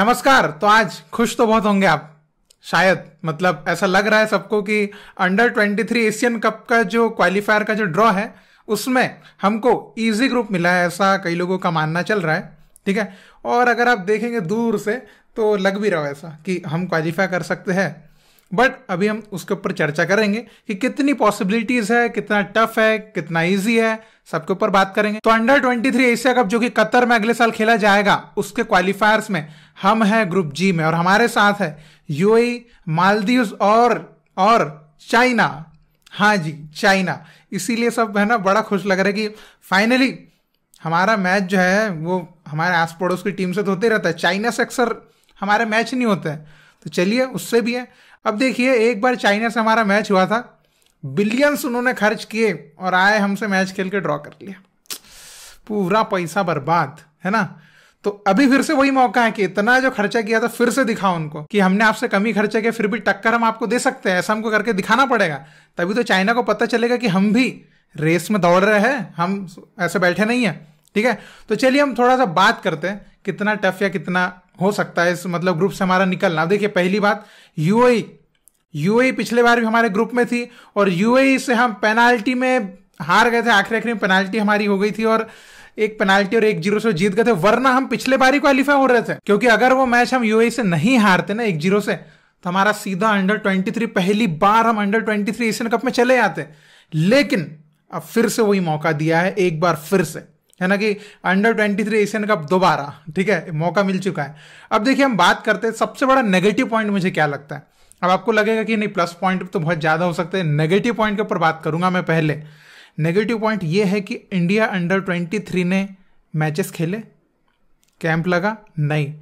नमस्कार तो आज खुश तो बहुत होंगे आप शायद मतलब ऐसा लग रहा है सबको कि अंडर 23 एशियन कप का जो क्वालिफायर का जो ड्रॉ है उसमें हमको इजी ग्रुप मिला है ऐसा कई लोगों का मानना चल रहा है ठीक है और अगर आप देखेंगे दूर से तो लग भी रहा है ऐसा कि हम क्वालिफाई कर सकते हैं बट अभी हम उसके ऊपर चर्चा करेंगे कि कितनी पॉसिबिलिटीज है कितना टफ है कितना इजी है सबके ऊपर बात करेंगे तो अंडर 23 एशिया कप जो कि कतर में अगले साल खेला जाएगा उसके क्वालिफायर्स में हम हैं ग्रुप जी में और हमारे साथ है यूएई मालदीव e, और और चाइना हाँ जी चाइना इसीलिए सब है ना बड़ा खुश लग रहा है कि फाइनली हमारा मैच जो है वो हमारे आस पड़ोस की टीम से तो होते रहता है चाइना से अक्सर हमारे मैच नहीं होते हैं तो चलिए उससे भी है अब देखिए एक बार चाइना से हमारा मैच हुआ था बिलियंस उन्होंने खर्च किए और आए हमसे मैच खेल के ड्रॉ कर लिया पूरा पैसा बर्बाद है ना तो अभी फिर से वही मौका है कि इतना जो खर्चा किया था फिर से दिखाओ उनको कि हमने आपसे कमी खर्चा किया फिर भी टक्कर हम आपको दे सकते हैं ऐसा हमको करके दिखाना पड़ेगा तभी तो चाइना को पता चलेगा कि हम भी रेस में दौड़ रहे हैं हम ऐसे बैठे नहीं हैं ठीक है तो चलिए हम थोड़ा सा बात करते हैं कितना टफ या कितना हो सकता है इस मतलब ग्रुप से हमारा निकलना देखिए पहली बात यूएई यूएई e। e पिछले बार भी हमारे ग्रुप में थी और यूएई e से हम पेनाल्टी में हार गए थे आखिर आखिर में पेनाल्टी हमारी हो गई थी और एक पेनाल्टी और एक जीरो से जीत गए थे वरना हम पिछले बार ही क्वालिफाई हो रहे थे क्योंकि अगर वो मैच हम यूएई से नहीं हारते ना एक जीरो से तो हमारा सीधा अंडर ट्वेंटी थ्री पहली बार हम under twenty three Asian cup में चले जाते लेकिन अब फिर से वही मौका दिया है एक बार फिर से है ना कि under twenty three Asian cup दोबारा ठीक है मौका मिल चुका है अब देखिए हम बात करते हैं सबसे बड़ा नेगेटिव पॉइंट मुझे क्या लगता है अब आपको लगेगा कि नहीं प्लस पॉइंट तो बहुत ज़्यादा हो सकते हैं नेगेटिव पॉइंट के ऊपर बात करूंगा मैं पहले नेगेटिव पॉइंट ये है कि इंडिया अंडर ट्वेंटी थ्री ने मैचेस खेले कैंप लगा नहीं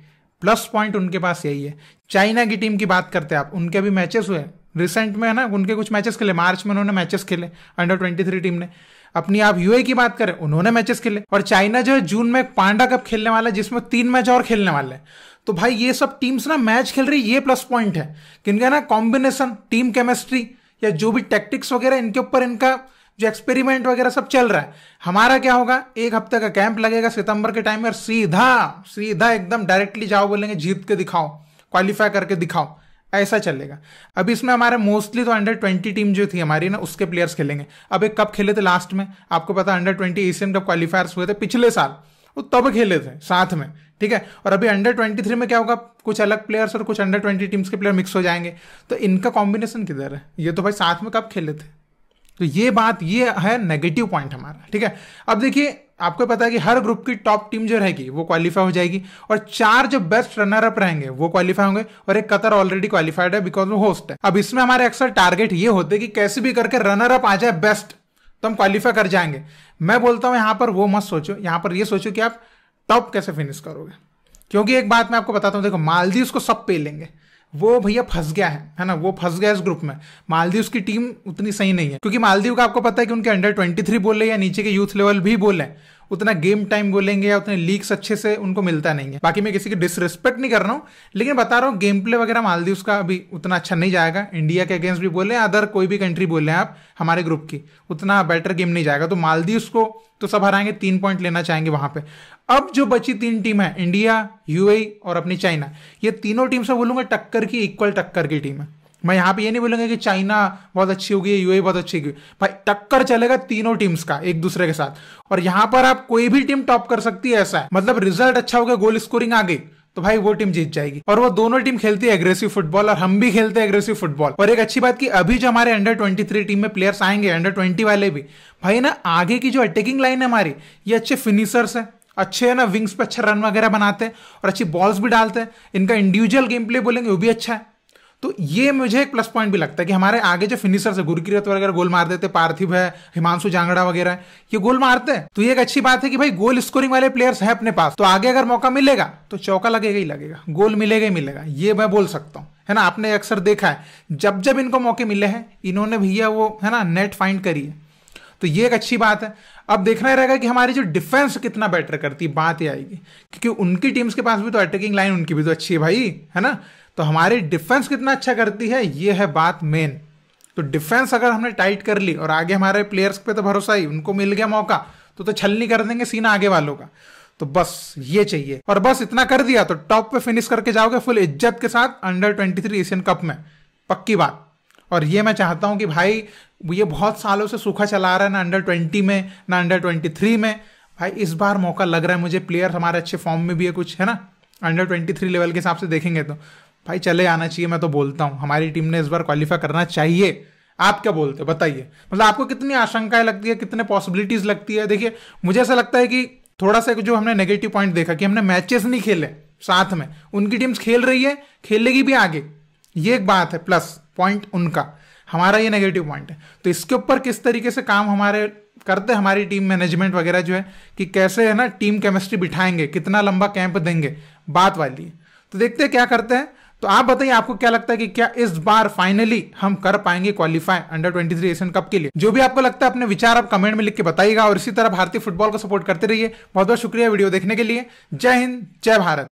प्लस पॉइंट उनके पास यही है चाइना की टीम की बात करते हैं आप उनके भी मैचेस हुए रिसेंट में है ना उनके कुछ मैचेस खेले मार्च में उन्होंने मैचेस खेले अंडर ट्वेंटी थ्री टीम ने अपनी आप यूए e की बात करें उन्होंने मैचेस खेले और चाइना जो है जून में पांडा कप खेलने वाला है जिसमें तीन मैच और खेलने वाले हैं तो भाई ये सब टीम्स ना मैच खेल रही ये प्लस पॉइंट है कि इनका ना कॉम्बिनेशन टीम केमिस्ट्री या जो भी टेक्टिक्स वगैरह इनके ऊपर इनका जो एक्सपेरिमेंट वगैरह सब चल रहा है हमारा क्या होगा एक हफ्ते का कैंप लगेगा सितंबर के टाइम में और सीधा सीधा एकदम डायरेक्टली जाओ बोलेंगे जीत के दिखाओ क्वालिफाई करके दिखाओ ऐसा चलेगा अब इसमें हमारा मोस्टली तो अंडर ट्वेंटी टीम जो थी हमारी ना उसके प्लेयर्स खेलेंगे अब एक कप खेले थे लास्ट में आपको पता under twenty Asian cup qualifiers हुए थे पिछले साल वो तब खेले थे साथ में ठीक है और अभी अंडर ट्वेंटी थ्री में क्या होगा कुछ अलग प्लेयर्स और कुछ अंडर ट्वेंटी टीम्स के प्लेयर मिक्स हो जाएंगे तो इनका कॉम्बिनेशन किधर है ये तो भाई साथ में कब खेले थे तो ये बात ये है नेगेटिव पॉइंट हमारा ठीक है अब देखिए आपको पता है कि हर ग्रुप की टॉप टीम जो रहेगी वो क्वालिफाई हो जाएगी और चार जो बेस्ट रनर अप रहेंगे वो क्वालिफाई होंगे और एक कतर ऑलरेडी क्वालिफाइड है बिकॉज वो होस्ट है अब इसमें हमारे अक्सर टारगेट ये होते हैं कि कैसे भी करके रनर अप आ जाए बेस्ट तो हम क्वालिफाई कर जाएंगे मैं बोलता हूं यहां पर वो मत सोचो यहां पर ये सोचो कि आप टॉप कैसे फिनिश करोगे क्योंकि एक बात मैं आपको बताता हूँ देखो मालदीव को सब पे लेंगे वो भैया फंस गया है है ना वो फंस गया इस ग्रुप में मालदीव की टीम उतनी सही नहीं है क्योंकि मालदीव का आपको पता है कि उनके अंडर ट्वेंटी थ्री बोल रहे या नीचे के यूथ लेवल भी बोल रहे हैं उतना गेम टाइम बोलेंगे या उतने लीक्स अच्छे से उनको मिलता नहीं है बाकी मैं किसी की डिसरिस्पेक्ट नहीं कर रहा हूँ लेकिन बता रहा हूँ गेम प्ले वगैरह मालदीव का अभी उतना अच्छा नहीं जाएगा इंडिया के अगेंस्ट भी बोले अदर कोई भी कंट्री बोले आप हमारे ग्रुप की उतना बेटर गेम नहीं जाएगा तो मालदीव को तो सब हराएंगे तीन पॉइंट लेना चाहेंगे वहां पर अब जो बची तीन टीम है इंडिया यूएई e और अपनी चाइना ये तीनों टीम से बोलूंगा टक्कर की इक्वल टक्कर की टीम है मैं यहाँ पे ये नहीं बोलूंगा कि चाइना बहुत अच्छी होगी यूए बहुत अच्छी होगी भाई टक्कर चलेगा तीनों टीम्स का एक दूसरे के साथ और यहाँ पर आप कोई भी टीम टॉप कर सकती है ऐसा है मतलब रिजल्ट अच्छा हो गया गोल स्कोरिंग आ गई तो भाई वो टीम जीत जाएगी और वो दोनों टीम खेलती है एग्रेसिव फुटबॉल और हम भी खेलते हैं एग्रेसिव फुटबॉल और एक अच्छी बात की अभी जो हमारे अंडर ट्वेंटी थ्री टीम में प्लेयर्स आएंगे अंडर ट्वेंटी वाले भी भाई ना आगे की जो अटैकिंग लाइन है हमारी ये अच्छे फिनिशर्स है अच्छे है ना विंग्स पे अच्छे रन वगैरह बनाते हैं और अच्छी बॉल्स भी डालते हैं इनका इंडिविजुअल गेम प्ले बोलेंगे वो भी अच्छा है तो ये मुझे एक प्लस पॉइंट भी लगता है कि हमारे आगे जो फिनिशर्स है गुरकिरत वगैरह गोल मार देते पार्थिव है हिमांशु जांगड़ा वगैरह ये गोल मारते हैं तो ये एक अच्छी बात है कि भाई गोल स्कोरिंग वाले प्लेयर्स हैं अपने पास तो आगे अगर मौका मिलेगा तो चौका लगेगा ही लगेगा गोल मिलेगा ही मिलेगा ये मैं बोल सकता हूँ है ना आपने अक्सर देखा है जब जब इनको मौके मिले हैं इन्होंने भैया वो है ना नेट फाइंड करी है तो ये एक अच्छी बात है अब देखना रहेगा कि हमारी जो डिफेंस कितना बेटर करती है बात ही आएगी क्योंकि उनकी टीम्स के पास भी तो अटैकिंग लाइन उनकी भी तो अच्छी है भाई है ना तो हमारी डिफेंस कितना अच्छा करती है ये है बात मेन तो डिफेंस अगर हमने टाइट कर ली और आगे हमारे प्लेयर्स पे तो भरोसा ही उनको मिल गया मौका तो तो छलनी कर देंगे सीना आगे वालों का तो बस ये चाहिए और बस इतना कर दिया तो टॉप पे फिनिश करके जाओगे फुल इज्जत के साथ under twenty three Asian cup में पक्की बात और ये मैं चाहता हूं कि भाई ये बहुत सालों से सूखा चला रहा है ना अंडर ट्वेंटी में ना अंडर ट्वेंटी थ्री में भाई इस बार मौका लग रहा है मुझे प्लेयर हमारे अच्छे फॉर्म में भी है कुछ है ना अंडर ट्वेंटी थ्री लेवल के हिसाब से देखेंगे तो भाई चले आना चाहिए मैं तो बोलता हूँ हमारी टीम ने इस बार क्वालिफाई करना चाहिए आप क्या बोलते हो बताइए मतलब आपको कितनी आशंकाएं लगती है कितने पॉसिबिलिटीज लगती है देखिए मुझे ऐसा लगता है कि थोड़ा सा जो हमने नेगेटिव पॉइंट देखा कि हमने मैचेस नहीं खेले साथ में उनकी टीम्स खेल रही है खेलेगी भी आगे ये एक बात है प्लस पॉइंट उनका हमारा ये नेगेटिव पॉइंट है तो इसके ऊपर किस तरीके से काम हमारे करते हैं हमारी टीम मैनेजमेंट वगैरह जो है कि कैसे है ना टीम केमिस्ट्री बिठाएंगे कितना लंबा कैंप देंगे बात वाली तो देखते हैं क्या करते हैं तो आप बताइए आपको क्या लगता है कि क्या इस बार फाइनली हम कर पाएंगे क्वालिफाई अंडर 23 एशियन कप के लिए जो भी आपको लगता है अपने विचार आप कमेंट में लिख के बताइएगा और इसी तरह भारतीय फुटबॉल को सपोर्ट करते रहिए बहुत बहुत शुक्रिया वीडियो देखने के लिए जय हिंद जय भारत